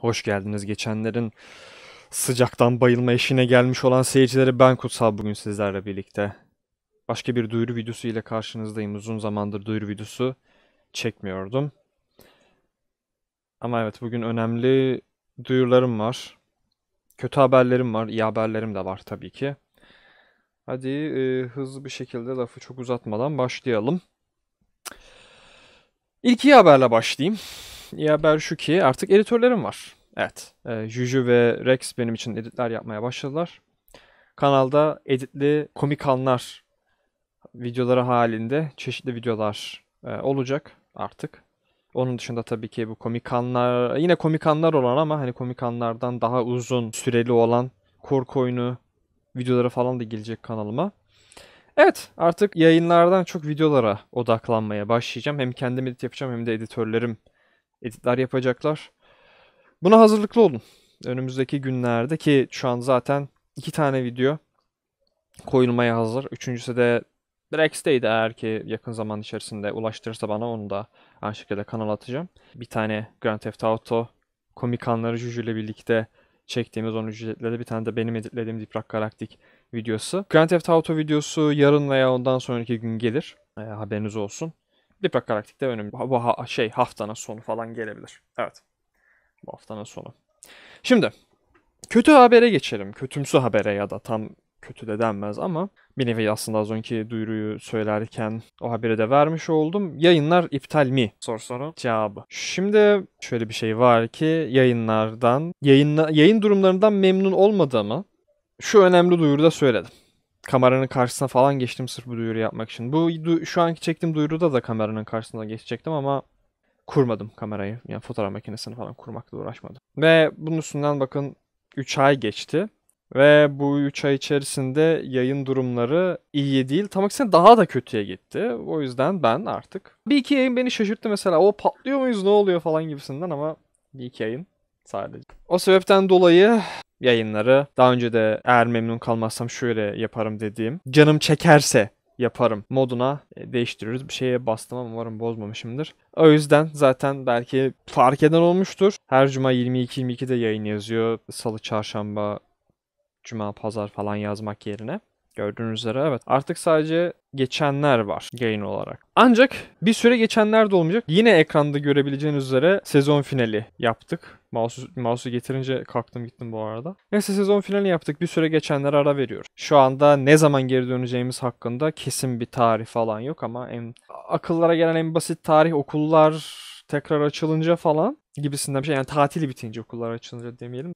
Hoş geldiniz. Geçenlerin sıcaktan bayılma eşine gelmiş olan seyircileri ben kutsal bugün sizlerle birlikte. Başka bir duyuru videosu ile karşınızdayım. Uzun zamandır duyuru videosu çekmiyordum. Ama evet bugün önemli duyurularım var. Kötü haberlerim var. iyi haberlerim de var tabii ki. Hadi e, hızlı bir şekilde lafı çok uzatmadan başlayalım. İlk iyi haberle başlayayım iyi haber şu ki artık editörlerim var. Evet. E, Juju ve Rex benim için editler yapmaya başladılar. Kanalda editli komik anlar videoları halinde çeşitli videolar e, olacak artık. Onun dışında tabii ki bu komik anlar, yine komik anlar olan ama hani komik anlardan daha uzun süreli olan korku oyunu videoları falan da gelecek kanalıma. Evet artık yayınlardan çok videolara odaklanmaya başlayacağım. Hem kendim edit yapacağım hem de editörlerim editler yapacaklar. Buna hazırlıklı olun. Önümüzdeki günlerde ki şu an zaten iki tane video koyulmaya hazır. Üçüncüsü de Drax'teydi eğer ki yakın zaman içerisinde ulaştırırsa bana onu da aynı şekilde kanal atacağım. Bir tane Grand Theft Auto komik anları Juju ile birlikte çektiğimiz onun ücretleri bir tane de benim editlediğim Diprak Galaktik videosu. Grand Theft Auto videosu yarın veya ondan sonraki gün gelir. E, haberiniz olsun bir bakaraklık önüm Bu ha şey haftanın sonu falan gelebilir. Evet. Bu haftanın sonu. Şimdi kötü habere geçelim. Kötümsü habere ya da tam kötü de denmez ama bir nevi aslında az önceki duyuruyu söylerken o haberi de vermiş oldum. Yayınlar iptal mi? Sor soru cevabı. Şimdi şöyle bir şey var ki yayınlardan, yayınla, yayın durumlarından memnun olmadığımı şu önemli duyuruda söyledim kameranın karşısına falan geçtim sırf bu duyuru yapmak için. Bu şu anki çektiğim duyuruda da kameranın karşısına geçecektim ama kurmadım kamerayı. Yani fotoğraf makinesini falan kurmakla uğraşmadım. Ve bunun üstünden bakın 3 ay geçti. Ve bu 3 ay içerisinde yayın durumları iyi değil. Tam aksine daha da kötüye gitti. O yüzden ben artık... Bir iki yayın beni şaşırttı mesela. O patlıyor muyuz ne oluyor falan gibisinden ama bir iki yayın sadece. O sebepten dolayı yayınları. Daha önce de eğer memnun kalmazsam şöyle yaparım dediğim. Canım çekerse yaparım moduna e, değiştiriyoruz. Bir şeye bastım ama umarım bozmamışımdır. O yüzden zaten belki fark eden olmuştur. Her cuma 22-22'de yayın yazıyor. Salı, çarşamba, cuma, pazar falan yazmak yerine. Gördüğünüz üzere evet. Artık sadece geçenler var gain olarak. Ancak bir süre geçenler de olmayacak. Yine ekranda görebileceğiniz üzere sezon finali yaptık. Mouse'u, mouse'u getirince kalktım gittim bu arada. Neyse sezon finali yaptık. Bir süre geçenler ara veriyoruz. Şu anda ne zaman geri döneceğimiz hakkında kesin bir tarih falan yok ama en akıllara gelen en basit tarih okullar tekrar açılınca falan gibisinden bir şey. Yani tatili bitince okullar açılınca demeyelim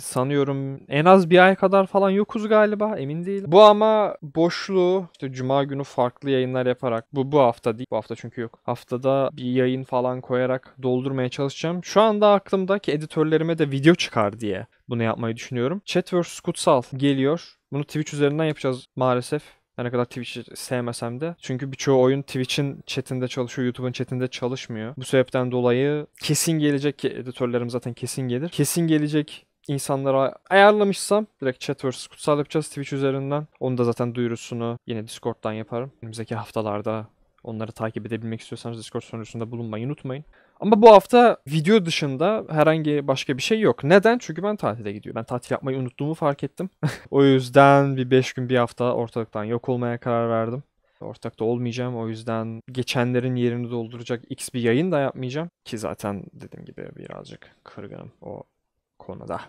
sanıyorum en az bir ay kadar falan yokuz galiba emin değilim. Bu ama boşluğu işte cuma günü farklı yayınlar yaparak bu bu hafta değil bu hafta çünkü yok. Haftada bir yayın falan koyarak doldurmaya çalışacağım. Şu anda aklımdaki editörlerime de video çıkar diye bunu yapmayı düşünüyorum. vs. Kutsal geliyor. Bunu Twitch üzerinden yapacağız maalesef. Her ne kadar Twitch'i sevmesem de. Çünkü birçoğu oyun Twitch'in chatinde çalışıyor, YouTube'un chatinde çalışmıyor. Bu sebepten dolayı kesin gelecek ki editörlerim zaten kesin gelir. Kesin gelecek insanlara ayarlamışsam direkt Chatverse kutsal yapacağız Twitch üzerinden. Onu da zaten duyurusunu yine Discord'dan yaparım. Önümüzdeki haftalarda onları takip edebilmek istiyorsanız Discord sunucusunda bulunmayı unutmayın. Ama bu hafta video dışında herhangi başka bir şey yok. Neden? Çünkü ben tatile gidiyorum. Ben tatil yapmayı unuttuğumu fark ettim. o yüzden bir 5 gün bir hafta ortalıktan yok olmaya karar verdim. Ortakta olmayacağım. O yüzden geçenlerin yerini dolduracak X bir yayın da yapmayacağım. Ki zaten dediğim gibi birazcık kırgınım. O konuda.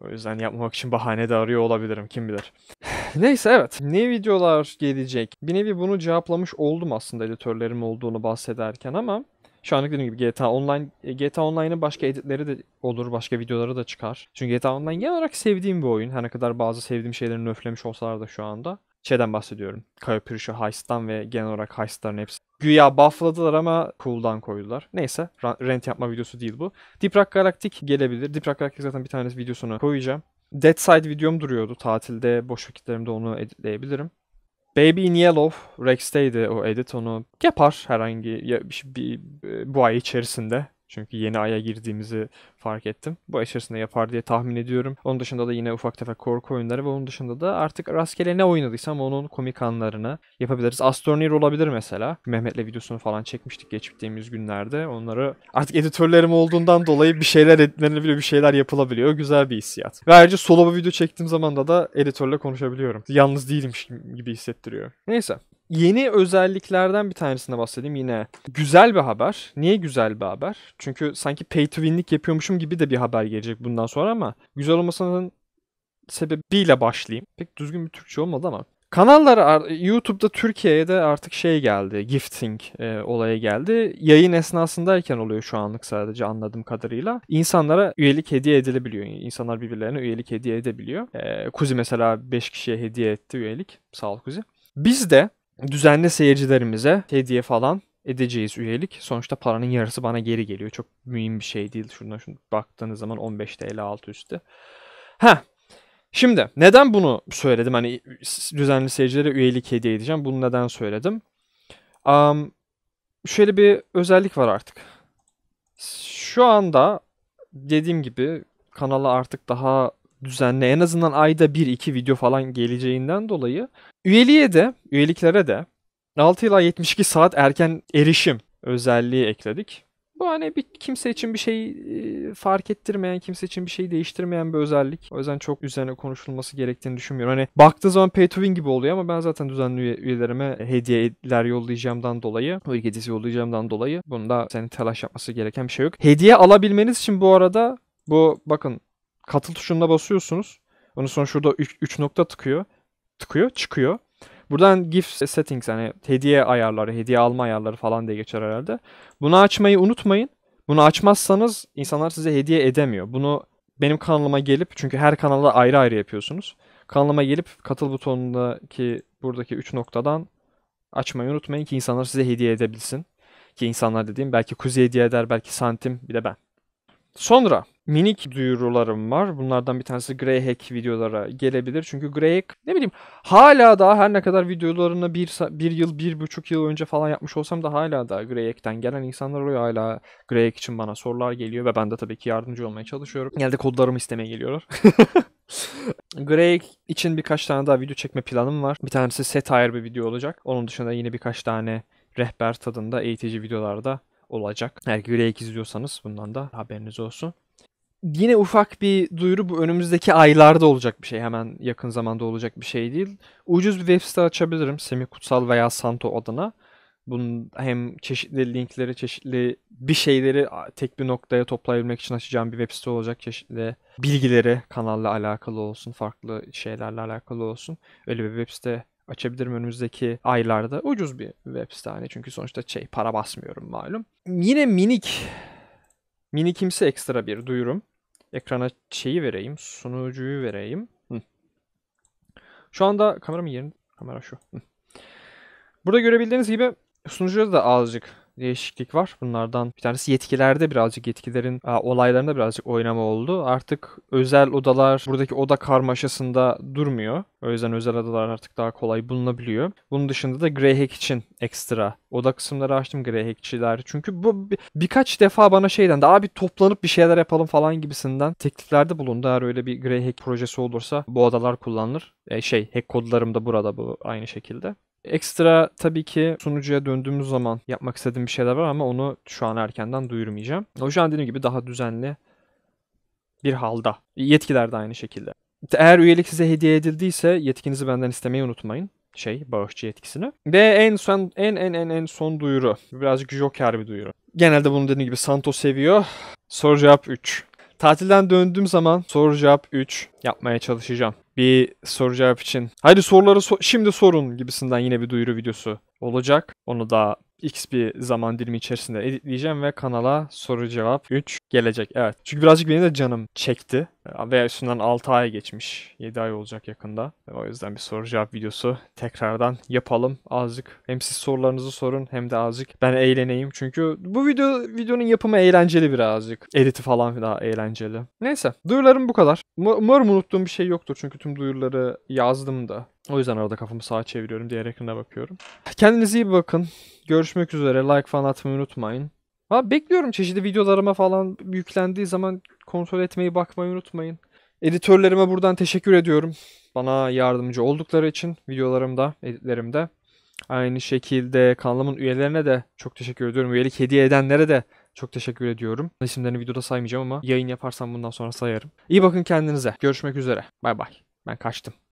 O yüzden yapmamak için bahane de arıyor olabilirim kim bilir. Neyse evet. Ne videolar gelecek? Bir nevi bunu cevaplamış oldum aslında editörlerim olduğunu bahsederken ama şu anlık dediğim gibi GTA Online e, GTA Online'ın başka editleri de olur, başka videoları da çıkar. Çünkü GTA Online genel olarak sevdiğim bir oyun. Her ne kadar bazı sevdiğim şeylerin öflemiş olsalar da şu anda. Şeyden bahsediyorum. Kaya Pürüşü Heist'tan ve genel olarak Heist'ların hepsi Güya buffladılar ama cooldown koydular. Neyse rent yapma videosu değil bu. Deep Rock Galactic gelebilir. Deep Rock Galactic zaten bir tanesi videosunu koyacağım. Dead Side videom duruyordu. Tatilde boş vakitlerimde onu editleyebilirim. Baby in Yellow Rex'teydi o edit onu yapar herhangi bir, şey, bir, bir e, bu ay içerisinde. Çünkü yeni aya girdiğimizi fark ettim. Bu ay içerisinde yapar diye tahmin ediyorum. Onun dışında da yine ufak tefek korku oyunları ve onun dışında da artık rastgele ne oynadıysam onun komik anlarını yapabiliriz. Astroneer olabilir mesela. Mehmet'le videosunu falan çekmiştik geçtiğimiz günlerde. Onları artık editörlerim olduğundan dolayı bir şeyler editlenilebiliyor, bir şeyler yapılabiliyor. Güzel bir hissiyat. Ve ayrıca solo bir video çektiğim zaman da da editörle konuşabiliyorum. Yalnız değilmiş gibi hissettiriyor. Neyse. Yeni özelliklerden bir tanesine bahsedeyim yine. Güzel bir haber. Niye güzel bir haber? Çünkü sanki pay to win'lik yapıyormuşum gibi de bir haber gelecek bundan sonra ama güzel olmasının sebebiyle başlayayım. Pek düzgün bir Türkçe olmadı ama. Kanallar YouTube'da Türkiye'de artık şey geldi, gifting e, olayı geldi. Yayın esnasındayken oluyor şu anlık sadece anladığım kadarıyla. İnsanlara üyelik hediye edilebiliyor. İnsanlar birbirlerine üyelik hediye edebiliyor. E, Kuzi mesela 5 kişiye hediye etti üyelik. Sağ ol Kuzi. Biz de düzenli seyircilerimize hediye falan edeceğiz üyelik. Sonuçta paranın yarısı bana geri geliyor. Çok mühim bir şey değil. Şuradan şunu baktığınız zaman 15 TL altı üstü. Ha. Şimdi neden bunu söyledim? Hani düzenli seyircilere üyelik hediye edeceğim. Bunu neden söyledim? Um, şöyle bir özellik var artık. Şu anda dediğim gibi kanala artık daha düzenli en azından ayda 1-2 video falan geleceğinden dolayı üyeliğe de, üyeliklere de 6 ila 72 saat erken erişim özelliği ekledik. Bu hani bir kimse için bir şey e, fark ettirmeyen, kimse için bir şey değiştirmeyen bir özellik. O yüzden çok üzerine konuşulması gerektiğini düşünmüyorum. Hani baktığı zaman pay to win gibi oluyor ama ben zaten düzenli üyelerime hediyeler yollayacağımdan dolayı, o hediyesi yollayacağımdan dolayı bunda senin telaş yapması gereken bir şey yok. Hediye alabilmeniz için bu arada bu bakın katıl tuşuna basıyorsunuz. Ondan sonra şurada 3 nokta tıkıyor. Tıkıyor, çıkıyor. Buradan gift settings yani hediye ayarları, hediye alma ayarları falan diye geçer herhalde. Bunu açmayı unutmayın. Bunu açmazsanız insanlar size hediye edemiyor. Bunu benim kanalıma gelip çünkü her kanalda ayrı ayrı yapıyorsunuz. Kanalıma gelip katıl butonundaki buradaki 3 noktadan açmayı unutmayın ki insanlar size hediye edebilsin. Ki insanlar dediğim belki Kuzi hediye eder, belki Santim, bir de ben. Sonra minik duyurularım var. Bunlardan bir tanesi Grey Hack videolara gelebilir. Çünkü Grey Hack ne bileyim hala daha her ne kadar videolarını bir, bir yıl, bir buçuk yıl önce falan yapmış olsam da hala daha Grey Hack'ten gelen insanlar oluyor. Hala Grey Hack için bana sorular geliyor ve ben de tabii ki yardımcı olmaya çalışıyorum. Geldi kodlarımı istemeye geliyorlar. Grey için birkaç tane daha video çekme planım var. Bir tanesi satire bir video olacak. Onun dışında yine birkaç tane rehber tadında eğitici videolarda olacak. Eğer Grey izliyorsanız bundan da haberiniz olsun yine ufak bir duyuru bu önümüzdeki aylarda olacak bir şey. Hemen yakın zamanda olacak bir şey değil. Ucuz bir web site açabilirim Semih Kutsal veya Santo adına. Bunun hem çeşitli linkleri, çeşitli bir şeyleri tek bir noktaya toplayabilmek için açacağım bir web site olacak. Çeşitli bilgileri kanalla alakalı olsun, farklı şeylerle alakalı olsun. Öyle bir web site açabilirim önümüzdeki aylarda. Ucuz bir web site hani çünkü sonuçta şey para basmıyorum malum. Yine minik Mini kimse ekstra bir duyurum. Ekrana şeyi vereyim. Sunucuyu vereyim. Şu anda kameramın yerini... Kamera şu. Burada görebildiğiniz gibi sunucuda da azıcık değişiklik var. Bunlardan bir tanesi yetkilerde birazcık yetkilerin a, olaylarında birazcık oynama oldu. Artık özel odalar buradaki oda karmaşasında durmuyor. O yüzden özel odalar artık daha kolay bulunabiliyor. Bunun dışında da Greyhack için ekstra oda kısımları açtım Greyhackçiler. Çünkü bu bir, birkaç defa bana şeyden daha bir toplanıp bir şeyler yapalım falan gibisinden tekliflerde bulundu. Eğer öyle bir Greyhack projesi olursa bu odalar kullanılır. E, şey hack kodlarım da burada bu aynı şekilde. Ekstra tabii ki sunucuya döndüğümüz zaman yapmak istediğim bir şeyler var ama onu şu an erkenden duyurmayacağım. O yüzden dediğim gibi daha düzenli bir halda. Yetkiler de aynı şekilde. Eğer üyelik size hediye edildiyse yetkinizi benden istemeyi unutmayın şey bağışçı yetkisini. Ve en son en en en en son duyuru. Birazcık joker bir duyuru. Genelde bunu dediğim gibi Santo seviyor. Soru cevap 3. Tatilden döndüğüm zaman soru cevap 3 yapmaya çalışacağım. Bir soru cevap için. Haydi soruları so- şimdi sorun gibisinden yine bir duyuru videosu olacak. Onu da X bir zaman dilimi içerisinde editleyeceğim ve kanala soru cevap 3 gelecek. Evet. Çünkü birazcık benim de canım çekti. Ve üstünden 6 ay geçmiş. 7 ay olacak yakında. O yüzden bir soru cevap videosu tekrardan yapalım. Azıcık hem siz sorularınızı sorun hem de azıcık ben eğleneyim. Çünkü bu video videonun yapımı eğlenceli birazcık. Editi falan daha eğlenceli. Neyse. Duyurularım bu kadar. Umarım unuttuğum bir şey yoktur. Çünkü tüm duyuruları yazdım da. O yüzden arada kafamı sağa çeviriyorum. Diğer ekrana bakıyorum. Kendinize iyi bakın. Görüşmek üzere. Like falan atmayı unutmayın. Ha, bekliyorum çeşitli videolarıma falan yüklendiği zaman kontrol etmeyi bakmayı unutmayın. Editörlerime buradan teşekkür ediyorum. Bana yardımcı oldukları için videolarımda, editlerimde. Aynı şekilde kanalımın üyelerine de çok teşekkür ediyorum. Üyelik hediye edenlere de çok teşekkür ediyorum. İsimlerini videoda saymayacağım ama yayın yaparsam bundan sonra sayarım. İyi bakın kendinize. Görüşmek üzere. Bay bay. Ben kaçtım.